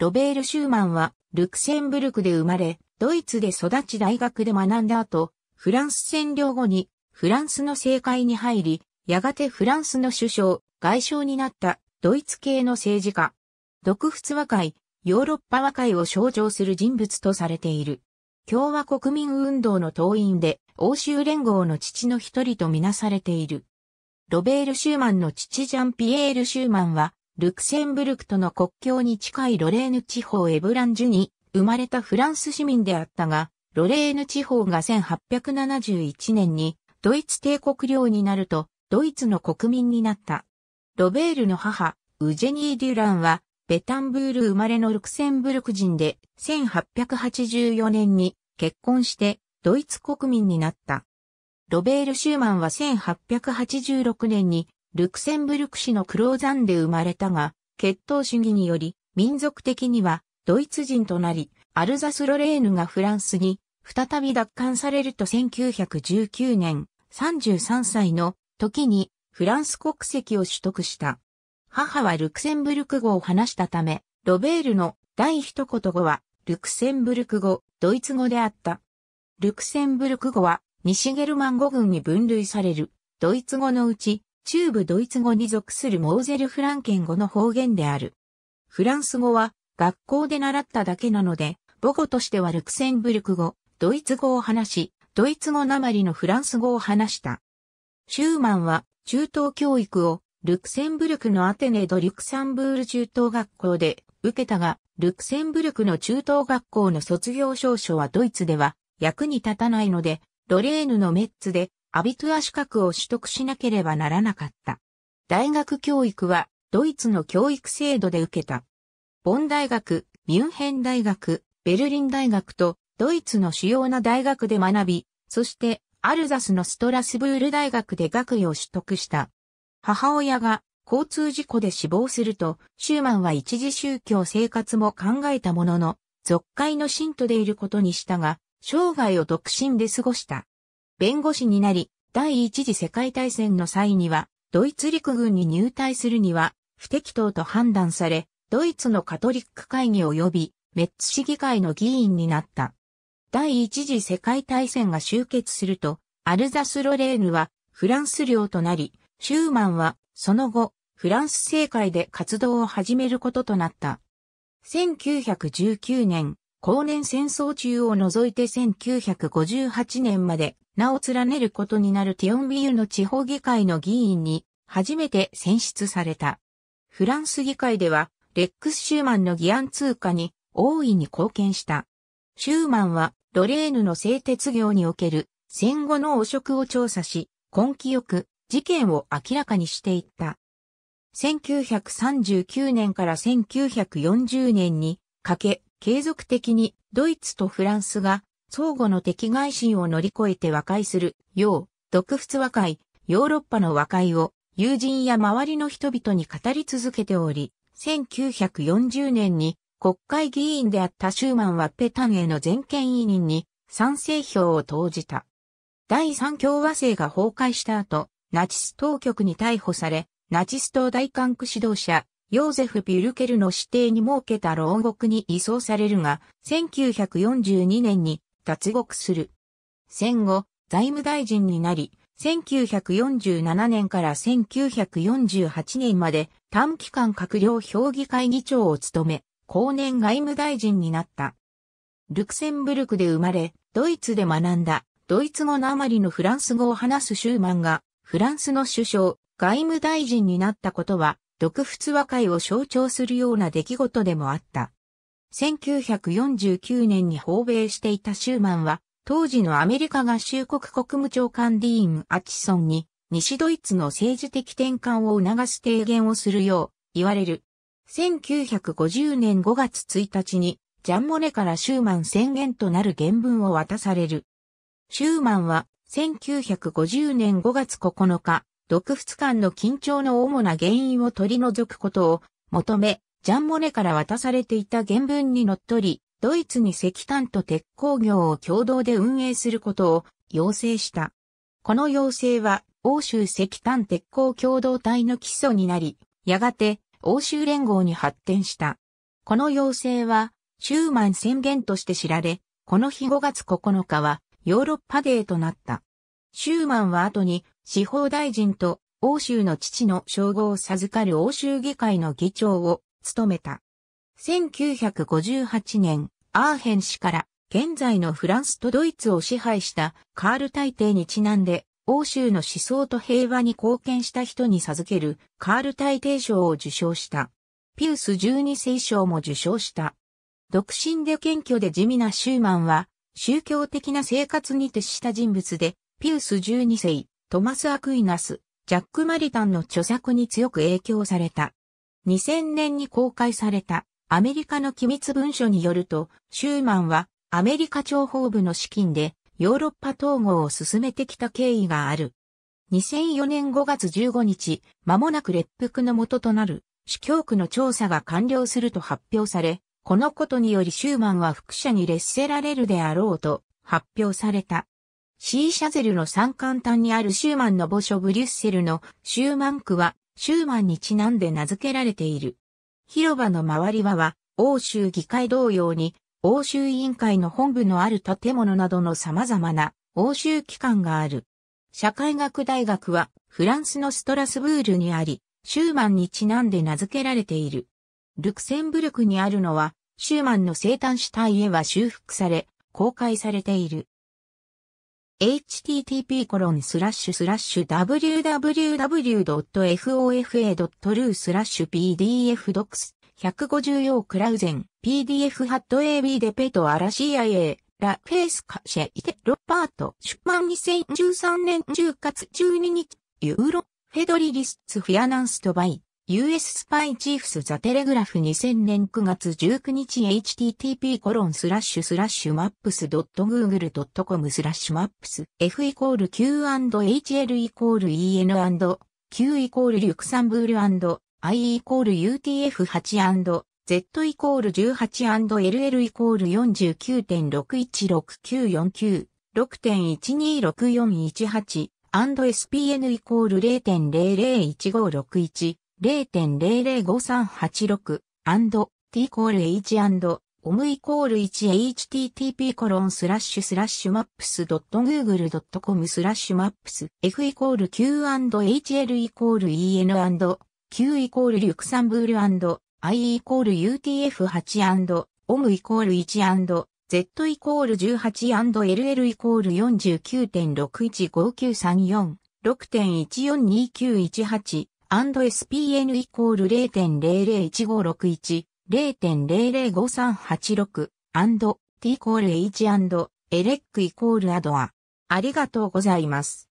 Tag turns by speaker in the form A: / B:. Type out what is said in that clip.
A: ロベール・シューマンは、ルクセンブルクで生まれ、ドイツで育ち大学で学んだ後、フランス占領後に、フランスの政界に入り、やがてフランスの首相、外相になったドイツ系の政治家。独仏和解、ヨーロッパ和解を象徴する人物とされている。共和国民運動の党員で、欧州連合の父の一人とみなされている。ロベール・シューマンの父ジャンピエール・シューマンは、ルクセンブルクとの国境に近いロレーヌ地方エブランジュに生まれたフランス市民であったが、ロレーヌ地方が1871年にドイツ帝国領になるとドイツの国民になった。ロベールの母、ウジェニー・デュランはベタンブール生まれのルクセンブルク人で1884年に結婚してドイツ国民になった。ロベール・シューマンは1886年にルクセンブルク市のクローザンで生まれたが、血統主義により、民族的にはドイツ人となり、アルザス・ロレーヌがフランスに再び奪還されると1919年33歳の時にフランス国籍を取得した。母はルクセンブルク語を話したため、ロベールの第一言語はルクセンブルク語、ドイツ語であった。ルクセンブルク語は西ゲルマン語群に分類されるドイツ語のうち中部ドイツ語に属するモーゼルフランケン語の方言である。フランス語は学校で習っただけなので、母語としてはルクセンブルク語、ドイツ語を話し、ドイツ語なまりのフランス語を話した。シューマンは中等教育をルクセンブルクのアテネド・リュクサンブール中等学校で受けたが、ルクセンブルクの中等学校の卒業証書はドイツでは役に立たないので、ロレーヌのメッツでアビトゥア資格を取得しなければならなかった。大学教育はドイツの教育制度で受けた。ボン大学、ミュンヘン大学、ベルリン大学とドイツの主要な大学で学び、そしてアルザスのストラスブール大学で学位を取得した。母親が交通事故で死亡すると、シューマンは一時宗教生活も考えたものの、俗界の信徒でいることにしたが、生涯を独身で過ごした。弁護士になり、第一次世界大戦の際には、ドイツ陸軍に入隊するには、不適当と判断され、ドイツのカトリック会議及び、メッツ市議会の議員になった。第一次世界大戦が終結すると、アルザス・ロレーヌはフランス領となり、シューマンはその後、フランス政界で活動を始めることとなった。1919年、後年戦争中を除いて1958年まで名を連ねることになるティオンビユの地方議会の議員に初めて選出された。フランス議会ではレックス・シューマンの議案通過に大いに貢献した。シューマンはロレーヌの製鉄業における戦後の汚職を調査し、根気よく事件を明らかにしていった。1939年から1940年にかけ継続的にドイツとフランスが相互の敵外心を乗り越えて和解するよう、独仏和解、ヨーロッパの和解を友人や周りの人々に語り続けており、1940年に国会議員であったシューマンはペタンへの全権委任に賛成票を投じた。第三共和制が崩壊した後、ナチス当局に逮捕され、ナチス党大韓区指導者、ヨーゼフ・ビュルケルの指定に設けた牢獄に移送されるが、1942年に脱獄する。戦後、財務大臣になり、1947年から1948年まで短期間閣僚評議会議長を務め、後年外務大臣になった。ルクセンブルクで生まれ、ドイツで学んだ、ドイツ語のあまりのフランス語を話すシューマンが、フランスの首相、外務大臣になったことは、独仏和解を象徴するような出来事でもあった。1949年に訪米していたシューマンは、当時のアメリカ合衆国国務長官ディーン・アチソンに、西ドイツの政治的転換を促す提言をするよう言われる。1950年5月1日に、ジャンモネからシューマン宣言となる原文を渡される。シューマンは、1950年5月9日、毒物間の緊張の主な原因を取り除くことを求め、ジャンモネから渡されていた原文にのっとり、ドイツに石炭と鉄鋼業を共同で運営することを要請した。この要請は、欧州石炭鉄鋼共同体の基礎になり、やがて欧州連合に発展した。この要請は、シューマン宣言として知られ、この日5月9日はヨーロッパデーとなった。シューマンは後に司法大臣と欧州の父の称号を授かる欧州議会の議長を務めた。1958年、アーヘン氏から現在のフランスとドイツを支配したカール大帝にちなんで欧州の思想と平和に貢献した人に授けるカール大帝賞を受賞した。ピウス十二世賞も受賞した。独身で謙虚で地味なシューマンは宗教的な生活に徹した人物でピウス12世、トマス・アクイナス、ジャック・マリタンの著作に強く影響された。2000年に公開されたアメリカの機密文書によると、シューマンはアメリカ情報部の資金でヨーロッパ統合を進めてきた経緯がある。2004年5月15日、間もなく列腹の元となる主教区の調査が完了すると発表され、このことによりシューマンは副社に劣せられるであろうと発表された。シーシャゼルの山間端にあるシューマンの墓所ブリュッセルのシューマン区はシューマンにちなんで名付けられている。広場の周りはは欧州議会同様に欧州委員会の本部のある建物などの様々な欧州機関がある。社会学大学はフランスのストラスブールにあり、シューマンにちなんで名付けられている。ルクセンブルクにあるのは、シューマンの生誕した家は修復され、公開されている。http://www.fofa.ru ス pdfdocs 154クラウゼン pdf ハット ab でペトアラ CIA ラフェイスカシェイテロパート出版2013年10月12日ユーロフェドリリスツフィアナンストバイ US スパイチーフスザテレグラフ2000年9月19日 http コロンスラッシュスラッシュマップス .google.com スラッシュマップス f イコール q&hl イコール en&q イコールリュクサンブール &i イコール utf8& z イコール 18&ll イコール49.616949 6.126418 spn イコール0.001561 0.005386 t イコール h オムイコール 1http コロンスラッシュスラッシュマップス .google.com スラッシュマップス f イコール q&hl イコール en&q イコールリュクサンブール &i イコール utf8& オムイコール 1& z イコール 18&ll イコール49.615934 6.142918 &SPN イコール0.001561、0.005386、t イコール h エレックイコールアドア。ありがとうございます。